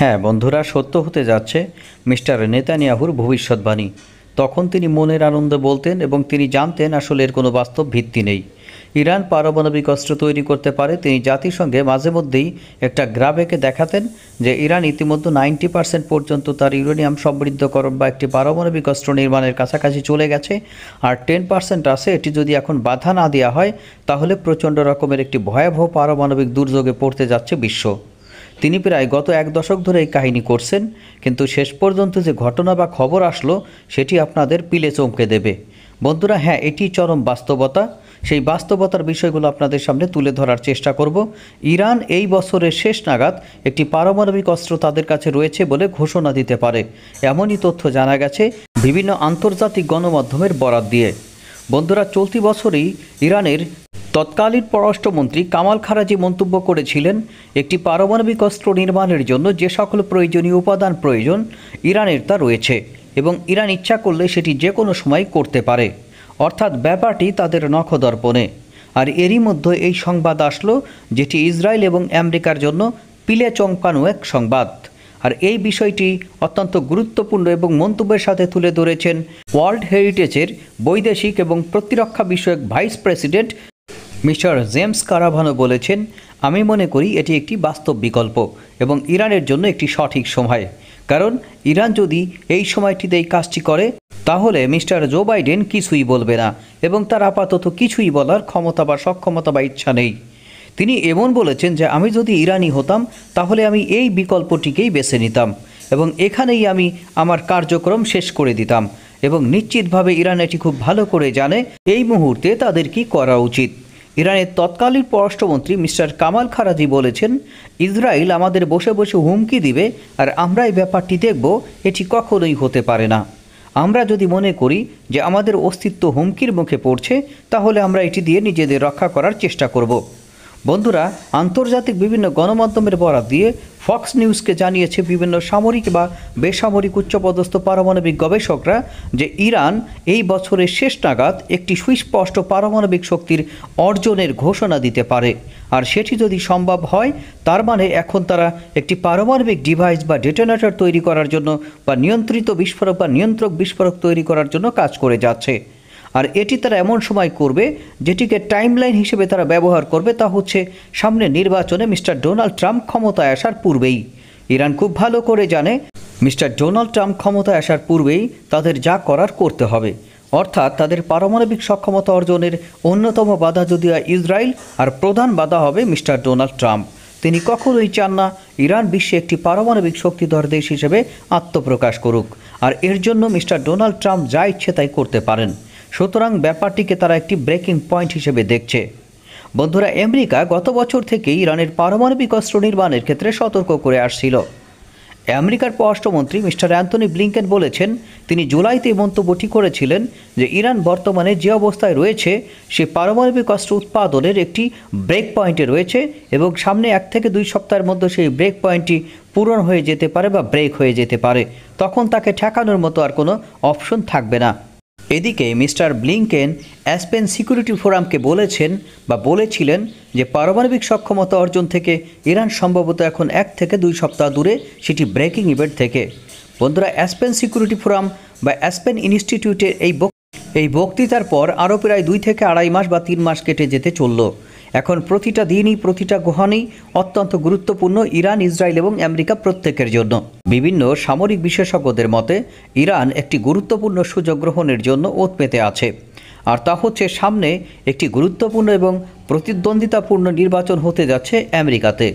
হ্যাঁ বন্ধুরা সত্য হতে যাচ্ছে মিস্টার নেতানিয়াহুর ভবিষ্যৎবাণী তখন তিনি মনের আনন্দে বলতেন এবং তিনি জানতেন আসলে এর কোনো বাস্তব ভিত্তি নেই ইরান পারমাণবিক অস্ত্র তৈরি করতে পারে তিনি জাতিসংঘে মাঝে মধ্যেই একটা গ্রাভেকে দেখাতেন যে ইরান ইতিমধ্যে নাইনটি পার্সেন্ট পর্যন্ত তার ইউরেনিয়াম সমৃদ্ধকরণ বা একটি পারমাণবিক অস্ত্র নির্মাণের কাছাকাছি চলে গেছে আর টেন পার্সেন্ট আছে এটি যদি এখন বাধা না দেওয়া হয় তাহলে প্রচণ্ড রকমের একটি ভয়াবহ পারমাণবিক দুর্যোগে পড়তে যাচ্ছে বিশ্ব তিনি প্রায় গত এক দশক ধরে এই কাহিনী করছেন কিন্তু শেষ পর্যন্ত যে ঘটনা বা খবর আসলো সেটি আপনাদের পিলে চমকে দেবে বন্ধুরা হ্যাঁ এটি চরম বাস্তবতা সেই বাস্তবতার বিষয়গুলো আপনাদের সামনে তুলে ধরার চেষ্টা করব ইরান এই বছরের শেষ নাগাদ একটি পারমাণবিক অস্ত্র তাদের কাছে রয়েছে বলে ঘোষণা দিতে পারে এমনই তথ্য জানা গেছে বিভিন্ন আন্তর্জাতিক গণমাধ্যমের বরাত দিয়ে বন্ধুরা চলতি বছরই ইরানের তৎকালীন পররাষ্ট্রমন্ত্রী কামাল খারাজি মন্তব্য করেছিলেন একটি পারমাণবিক অস্ত্র নির্মাণের জন্য যে সকল প্রয়োজনীয় উপাদান প্রয়োজন ইরানের তা রয়েছে এবং ইরান ইচ্ছা করলে সেটি যে কোনো সময় করতে পারে অর্থাৎ ব্যাপারটি তাদের নখদর্পণে আর এরই মধ্যে এই সংবাদ আসলো যেটি ইসরায়েল এবং আমেরিকার জন্য পিলে চমকানো এক সংবাদ আর এই বিষয়টি অত্যন্ত গুরুত্বপূর্ণ এবং মন্তব্যের সাথে তুলে ধরেছেন ওয়ার্ল্ড হেরিটেজের বৈদেশিক এবং প্রতিরক্ষা বিষয়ক vice president mister James Carafano বলেছেন আমি মনে করি এটি একটি বাস্তব বিকল্প এবং ইরানের জন্য একটি সঠিক সময় কারণ ইরান যদি এই সময়টিতে এই কাজটি করে তাহলে মিস্টার জো বাইডেন কিছুই বলবে না এবং তার আপাতত কিছুই বলার ক্ষমতা বা সক্ষমতা বা ইচ্ছা নেই তিনি এমন বলেছেন যে আমি যদি ইরানি হতাম তাহলে আমি এই বিকল্পটিকেই বেছে নিতাম এবং এখানেই আমি আমার কার্যক্রম শেষ করে দিতাম এবং নিশ্চিতভাবে ইরান এটি খুব ভালো করে জানে এই মুহূর্তে তাদের কি করা উচিত ইরানের তৎকালীন পররাষ্ট্রমন্ত্রী মিস্টার কামাল খারাজি বলেছেন ইসরায়েল আমাদের বসে বসে হুমকি দিবে আর আমরা এই ব্যাপারটি দেখব এটি কখনোই হতে পারে না আমরা যদি মনে করি যে আমাদের অস্তিত্ব হুমকির মুখে পড়ছে তাহলে আমরা এটি দিয়ে নিজেদের রক্ষা করার চেষ্টা করব বন্ধুরা আন্তর্জাতিক বিভিন্ন গণমাধ্যমের বরাত দিয়ে ফক্স নিউজকে জানিয়েছে বিভিন্ন সামরিক বা বেসামরিক উচ্চপদস্থ পারমাণবিক গবেষকরা যে ইরান এই বছরের শেষ নাগাদ একটি সুস্পষ্ট পারমাণবিক শক্তির অর্জনের ঘোষণা দিতে পারে আর সেটি যদি সম্ভব হয় তার মানে এখন তারা একটি পারমাণবিক ডিভাইস বা ডেটোনেটর তৈরি করার জন্য বা নিয়ন্ত্রিত বিস্ফোরক বা নিয়ন্ত্রক বিস্ফোরক তৈরি করার জন্য কাজ করে যাচ্ছে আর এটি তারা এমন সময় করবে যেটিকে টাইমলাইন হিসেবে তারা ব্যবহার করবে তা হচ্ছে সামনে নির্বাচনে মিস্টার ডোনাল্ড ট্রাম্প ক্ষমতায় আসার পূর্বেই ইরান খুব ভালো করে জানে মিস্টার ডোনাল্ড ট্রাম্প ক্ষমতায় আসার পূর্বেই তাদের যা করার করতে হবে অর্থাৎ তাদের পারমাণবিক সক্ষমতা অর্জনের অন্যতম বাধা যদিও ইসরায়েল আর প্রধান বাধা হবে মিস্টার ডোনাল্ড ট্রাম্প তিনি কখনোই চান না ইরান বিশ্বে একটি পারমাণবিক শক্তিধর দেশ হিসেবে আত্মপ্রকাশ করুক আর এর জন্য মিস্টার ডোনাল্ড ট্রাম্প যা ইচ্ছে তাই করতে পারেন সুতরাং ব্যাপারটিকে তারা একটি ব্রেকিং পয়েন্ট হিসেবে দেখছে বন্ধুরা আমেরিকা গত বছর থেকে ইরানের পারমাণবিক অস্ত্র নির্মাণের ক্ষেত্রে সতর্ক করে আসছিল আমেরিকার পররাষ্ট্রমন্ত্রী মিস্টার অ্যান্থনি ব্লিংকেন বলেছেন তিনি জুলাইতে মন্তব্যটি করেছিলেন যে ইরান বর্তমানে যে অবস্থায় রয়েছে সে পারমাণবিক অস্ত্র উৎপাদনের একটি ব্রেক পয়েন্টে রয়েছে এবং সামনে এক থেকে দুই সপ্তাহের মধ্যে সেই ব্রেক পয়েন্টটি পূরণ হয়ে যেতে পারে বা ব্রেক হয়ে যেতে পারে তখন তাকে ঠেকানোর মতো আর কোনো অপশন থাকবে না এদিকে মিস্টার ব্লিংকেন অ্যাসপেন সিকিউরিটি ফোরামকে বলেছেন বা বলেছিলেন যে পারমাণবিক সক্ষমতা অর্জন থেকে ইরান সম্ভবত এখন এক থেকে দুই সপ্তাহ দূরে সেটি ব্রেকিং ইভেন্ট থেকে বন্ধুরা অ্যাসপেন সিকিউরিটি ফোরাম বা অ্যাসপেন ইনস্টিটিউটের এই এই বক্তৃতার পর আরও প্রায় দুই থেকে আড়াই মাস বা তিন মাস কেটে যেতে চলল এখন প্রতিটা দিনই প্রতিটা গ্রহণই অত্যন্ত গুরুত্বপূর্ণ ইরান ইসরায়েল এবং আমেরিকা প্রত্যেকের জন্য বিভিন্ন সামরিক বিশেষজ্ঞদের মতে ইরান একটি গুরুত্বপূর্ণ সুযোগ গ্রহণের জন্য ওত পেতে আছে আর তা হচ্ছে সামনে একটি গুরুত্বপূর্ণ এবং প্রতিদ্বন্দ্বিতাপূর্ণ নির্বাচন হতে যাচ্ছে আমেরিকাতে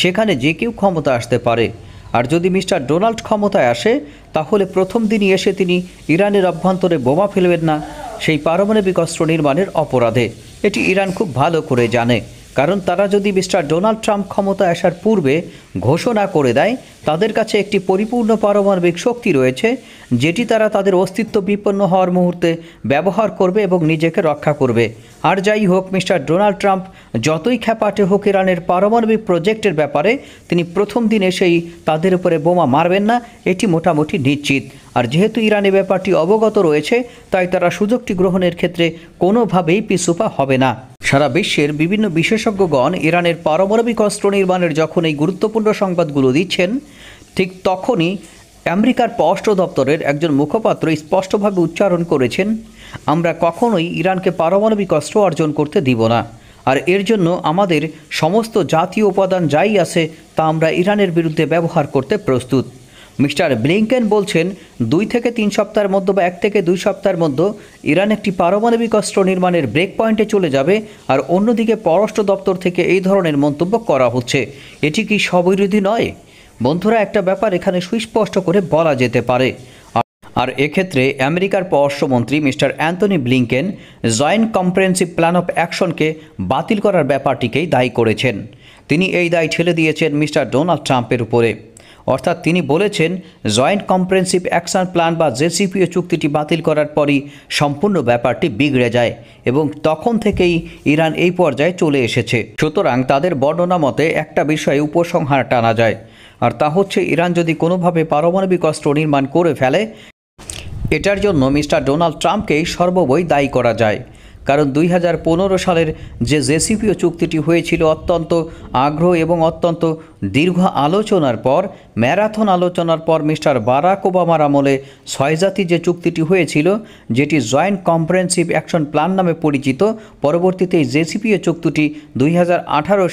সেখানে যে কেউ ক্ষমতা আসতে পারে আর যদি মিস্টার ডোনাল্ড ক্ষমতায় আসে তাহলে প্রথম দিনই এসে তিনি ইরানের অভ্যন্তরে বোমা ফেলবেন না সেই পারমাণবিক অস্ত্র নির্মাণের অপরাধে এটি ইরান খুব ভালো করে জানে কারণ তারা যদি মিস্টার ডোনাল্ড ট্রাম্প ক্ষমতা আসার পূর্বে ঘোষণা করে দেয় তাদের কাছে একটি পরিপূর্ণ পারমাণবিক শক্তি রয়েছে যেটি তারা তাদের অস্তিত্ব বিপন্ন হওয়ার মুহূর্তে ব্যবহার করবে এবং নিজেকে রক্ষা করবে আর যাই হোক মিস্টার ডোনাল্ড ট্রাম্প যতই খ্যাপাটে হোক ইরানের পারমাণবিক প্রজেক্টের ব্যাপারে তিনি প্রথম দিন এসেই তাদের উপরে বোমা মারবেন না এটি মোটামুটি নিশ্চিত আর যেহেতু ইরানে ব্যাপারটি অবগত রয়েছে তাই তারা সুযোগটি গ্রহণের ক্ষেত্রে কোনোভাবেই পিছুপা হবে না সারা বিশ্বের বিভিন্ন বিশেষজ্ঞগণ ইরানের পারমাণবিক অস্ত্র নির্মাণের যখন এই গুরুত্বপূর্ণ সংবাদগুলো দিচ্ছেন ঠিক তখনই আমেরিকার পররাষ্ট্র দপ্তরের একজন মুখপাত্র স্পষ্টভাবে উচ্চারণ করেছেন আমরা কখনোই ইরানকে পারমাণবিক অস্ত্র অর্জন করতে দিব না আর এর জন্য আমাদের সমস্ত জাতীয় উপাদান যাই আছে তা আমরা ইরানের বিরুদ্ধে ব্যবহার করতে প্রস্তুত মিস্টার ব্লিংকেন বলছেন দুই থেকে তিন সপ্তাহের মধ্যে বা এক থেকে দুই সপ্তাহের মধ্যে ইরান একটি পারমাণবিক অস্ত্র নির্মাণের ব্রেক পয়েন্টে চলে যাবে আর অন্যদিকে পররাষ্ট্র দপ্তর থেকে এই ধরনের মন্তব্য করা হচ্ছে এটি কি সবিরোধী নয় বন্ধুরা একটা ব্যাপার এখানে সুস্পষ্ট করে বলা যেতে পারে আর এক্ষেত্রে আমেরিকার পররাষ্ট্রমন্ত্রী mister Anthony Blinken joint comprehensive plan of অ্যাকশনকে বাতিল করার ব্যাপারটিকেই দায়ী করেছেন তিনি এই দায় ছেলে দিয়েছেন মিস্টার ডোনাল্ড ট্রাম্পের উপরে অর্থাৎ তিনি বলেছেন জয়েন্ট কম্প্রেহেন্সিভ অ্যাকশন প্ল্যান বা জেসিপিও চুক্তিটি বাতিল করার পরই সম্পূর্ণ ব্যাপারটি বিগড়ে যায় এবং তখন থেকেই ইরান এই পর্যায়ে চলে এসেছে সুতরাং তাদের বর্ণনা মতে একটা বিষয়ে উপসংহার টানা যায় আর তা হচ্ছে ইরান যদি কোনোভাবে পারমাণবিক অস্ত্র নির্মাণ করে ফেলে এটার জন্য মিস্টার ডোনাল্ড ট্রাম্পকেই সর্ববই দায়ী করা যায় কারণ দুই সালের যে জেসিপিও চুক্তিটি হয়েছিল অত্যন্ত আগ্রহ এবং অত্যন্ত দীর্ঘ আলোচনার পর ম্যারাথন আলোচনার পর মিস্টার বারাক ওবামার আমলে ছয়জাতি যে চুক্তিটি হয়েছিল যেটি জয়েন্ট কম্প্রেহেন্সিভ অ্যাকশন প্ল্যান নামে পরিচিত পরবর্তীতে এই জেসিপিও চুক্তিটি দুই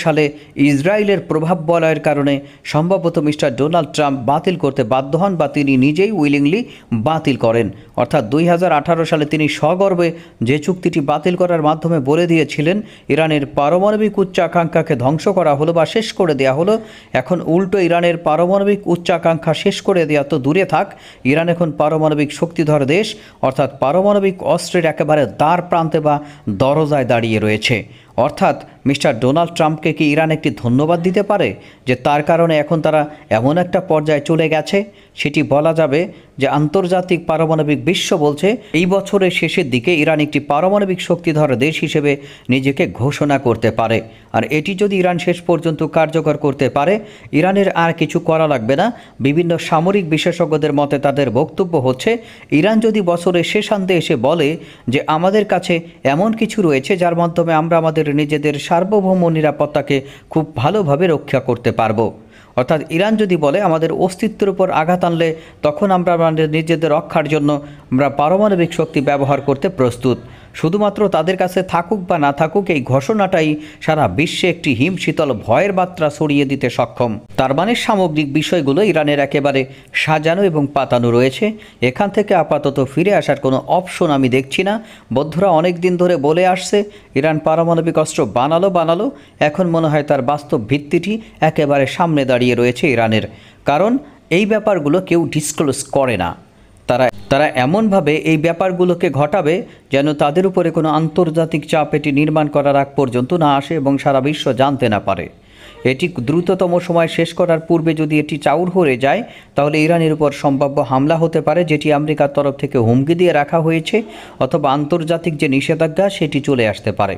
সালে ইসরায়েলের প্রভাব বলয়ের কারণে সম্ভবত মিস্টার ডোনাল্ড ট্রাম্প বাতিল করতে বাধ্য হন বা তিনি নিজেই উইলিংলি বাতিল করেন অর্থাৎ দুই সালে তিনি সগর্বে যে চুক্তিটি বাতিল বাতিল করার মাধ্যমে বলে দিয়েছিলেন ইরানের পারমাণবিক উচ্চাকাঙ্ক্ষাকে ধ্বংস করা হলো বা শেষ করে দেয়া হলো এখন উল্টো ইরানের পারমাণবিক উচ্চাকাঙ্ক্ষা শেষ করে দেওয়া তো দূরে থাক ইরান এখন পারমাণবিক শক্তিধর দেশ অর্থাৎ পারমাণবিক অস্ত্রের একেবারে দ্বার প্রান্তে বা দরজায় দাঁড়িয়ে রয়েছে অর্থাৎ মিস্টার ডোনাল্ড ট্রাম্পকে কি ইরান একটি ধন্যবাদ দিতে পারে যে তার কারণে এখন তারা এমন একটা পর্যায়ে চলে গেছে সেটি বলা যাবে যে আন্তর্জাতিক পারমাণবিক বিশ্ব বলছে এই বছরের শেষের দিকে ইরান একটি পারমাণবিক শক্তিধর দেশ হিসেবে নিজেকে ঘোষণা করতে পারে আর এটি যদি ইরান শেষ পর্যন্ত কার্যকর করতে পারে ইরানের আর কিছু করা লাগবে না বিভিন্ন সামরিক বিশেষজ্ঞদের মতে তাদের বক্তব্য হচ্ছে ইরান যদি বছরের শেষান্তে এসে বলে যে আমাদের কাছে এমন কিছু রয়েছে যার মাধ্যমে আমরা আমাদের আমাদের নিজেদের সার্বভৌম নিরাপত্তাকে খুব ভালোভাবে রক্ষা করতে পারব অর্থাৎ ইরান যদি বলে আমাদের অস্তিত্বের উপর আঘাত আনলে তখন আমরা আমাদের নিজেদের রক্ষার জন্য আমরা পারমাণবিক শক্তি ব্যবহার করতে প্রস্তুত শুধুমাত্র তাদের কাছে থাকুক বা না থাকুক এই ঘোষণাটাই সারা বিশ্বে একটি হিমশীতল ভয়ের মাত্রা ছড়িয়ে দিতে সক্ষম তার মানে সামগ্রিক বিষয়গুলো ইরানের একেবারে সাজানো এবং পাতানো রয়েছে এখান থেকে আপাতত ফিরে আসার কোনো অপশন আমি দেখছি না বৌদ্ধরা অনেক দিন ধরে বলে আসছে ইরান পারমাণবিক অস্ত্র বানালো বানালো এখন মনে হয় তার বাস্তব ভিত্তিটি একেবারে সামনে দাঁড়িয়ে রয়েছে ইরানের কারণ এই ব্যাপারগুলো কেউ ডিসক্লোজ করে না তারা এমনভাবে এই ব্যাপারগুলোকে ঘটাবে যেন তাদের উপরে কোনো আন্তর্জাতিক চাপ এটি নির্মাণ করার আগ পর্যন্ত না আসে এবং সারা বিশ্ব জানতে না পারে এটি দ্রুততম সময় শেষ করার পূর্বে যদি এটি চাউর হয়ে যায় তাহলে ইরানের উপর সম্ভাব্য হামলা হতে পারে যেটি আমেরিকার তরফ থেকে হুমকি দিয়ে রাখা হয়েছে অথবা আন্তর্জাতিক যে নিষেধাজ্ঞা সেটি চলে আসতে পারে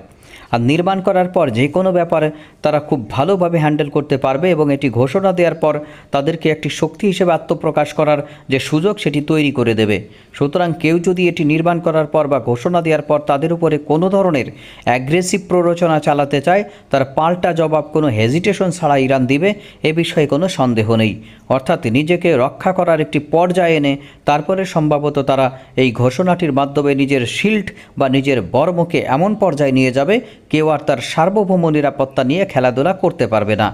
আর নির্মাণ করার পর যে কোনো ব্যাপার তারা খুব ভালোভাবে হ্যান্ডেল করতে পারবে এবং এটি ঘোষণা দেওয়ার পর তাদেরকে একটি শক্তি হিসেবে আত্মপ্রকাশ করার যে সুযোগ সেটি তৈরি করে দেবে সুতরাং কেউ যদি এটি নির্মাণ করার পর বা ঘোষণা দেওয়ার পর তাদের উপরে কোনো ধরনের অ্যাগ্রেসিভ প্ররোচনা চালাতে চায় তার পাল্টা জবাব কোনো হেজিটেশন ছাড়া ইরান দিবে এ বিষয়ে কোনো সন্দেহ নেই অর্থাৎ নিজেকে রক্ষা করার একটি পর্যায় এনে তারপরে সম্ভবত তারা এই ঘোষণাটির মাধ্যমে নিজের শিল্ড বা নিজের বর্মকে এমন পর্যায়ে নিয়ে যাবে কেউ আর তার সার্বভৌম নিরাপত্তা নিয়ে খেলাধুলা করতে পারবে না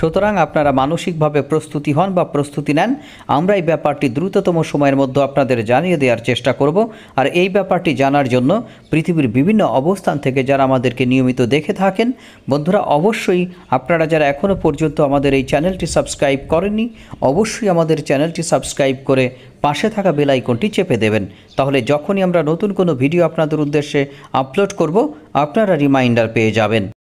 সুতরাং আপনারা মানসিকভাবে প্রস্তুতি হন বা প্রস্তুতি নেন আমরা এই ব্যাপারটি দ্রুততম সময়ের মধ্যে আপনাদের জানিয়ে দেওয়ার চেষ্টা করব আর এই ব্যাপারটি জানার জন্য পৃথিবীর বিভিন্ন অবস্থান থেকে যারা আমাদেরকে নিয়মিত দেখে থাকেন বন্ধুরা অবশ্যই আপনারা যারা এখনও পর্যন্ত আমাদের এই চ্যানেলটি সাবস্ক্রাইব করেননি অবশ্যই আমাদের চ্যানেলটি সাবস্ক্রাইব করে পাশে থাকা বেল আইকনটি চেপে দেবেন তাহলে যখনই আমরা নতুন কোনো ভিডিও আপনাদের উদ্দেশ্যে আপলোড করব আপনারা রিমাইন্ডার পেয়ে যাবেন